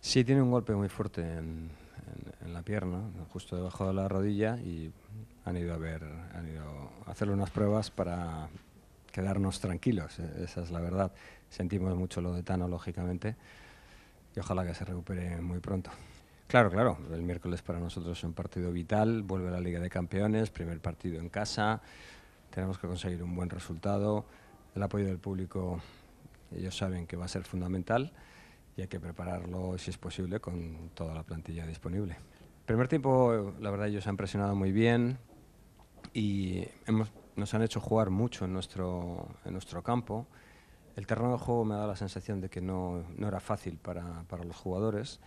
Sí, tiene un golpe muy fuerte en, la pierna, justo debajo de la rodilla, y han ido a ver, han ido a hacerle unas pruebas para quedarnos tranquilos, e-, esa es la verdad. Sentimos mucho lo de Tano, lógicamente, y ojalá que se recupere muy pronto. Claro, claro, el miércoles para nosotros es un partido vital, vuelve a la Liga de Campeones, primer partido en casa, tenemos que conseguir un buen resultado, el apoyo del público, ellos saben que va a ser fundamental y hay que prepararlo, si es posible, con toda la plantilla disponible. El primer tiempo, la verdad, ellos han presionado muy bien y hemos, nos han hecho jugar mucho en nuestro, en nuestro campo. El terreno de juego me da la sensación de que no, no era fácil para, para, los jugadores.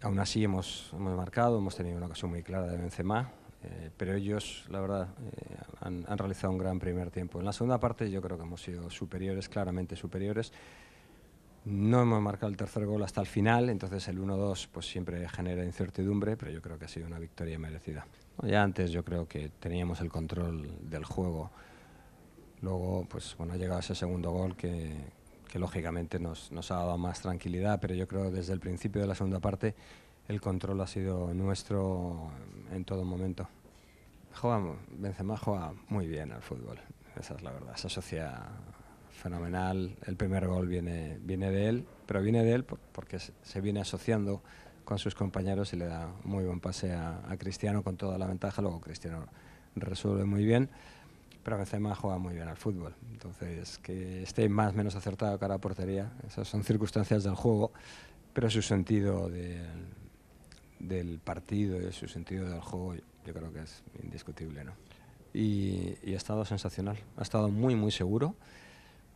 Aún así hemos, hemos marcado, hemos tenido una ocasión muy clara de Benzema, eh, pero ellos, la verdad, eh, han, han, realizado un gran primer tiempo. En la segunda parte yo creo que hemos sido superiores, claramente superiores. No hemos marcado el tercer gol hasta el final, entonces el 1-2 pues siempre genera incertidumbre, pero yo creo que ha sido una victoria merecida. Ya antes yo creo que teníamos el control del juego. Luego, pues bueno, ha llegado ese segundo gol que, lógicamente nos, nos, ha dado más tranquilidad, pero yo creo que desde el principio de la segunda parte el control ha sido nuestro en todo momento. Benzema juega muy bien al fútbol, esa es la verdad, se asocia fenomenal. El primer gol viene, viene de él, pero viene de él porque se viene asociando con sus compañeros y le da muy buen pase a, Cristiano con toda la ventaja. Luego Cristiano resuelve muy bien, pero Benzema juega muy bien al fútbol. Entonces, que esté más o menos acertado cara a portería, esas son circunstancias del juego, pero su sentido del, partido y su sentido del juego yo creo que es indiscutible. ¿no? Y, y ha estado sensacional, ha estado muy, muy seguro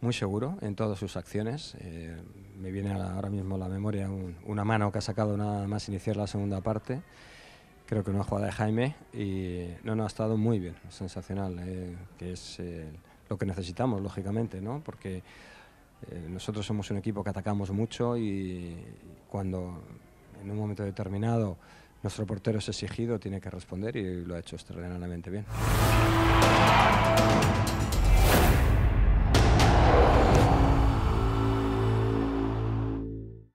muy seguro en todas sus acciones. Eh, me viene ahora mismo a la memoria una mano que ha sacado nada más iniciar la segunda parte. Creo que una jugada de Jaime y no, no, ha estado muy bien, sensacional, eh, que es eh, lo que necesitamos, lógicamente, ¿no? Porque nosotros somos un equipo que atacamos mucho y cuando en un momento determinado nuestro portero es exigido, tiene que responder y lo ha hecho extraordinariamente bien.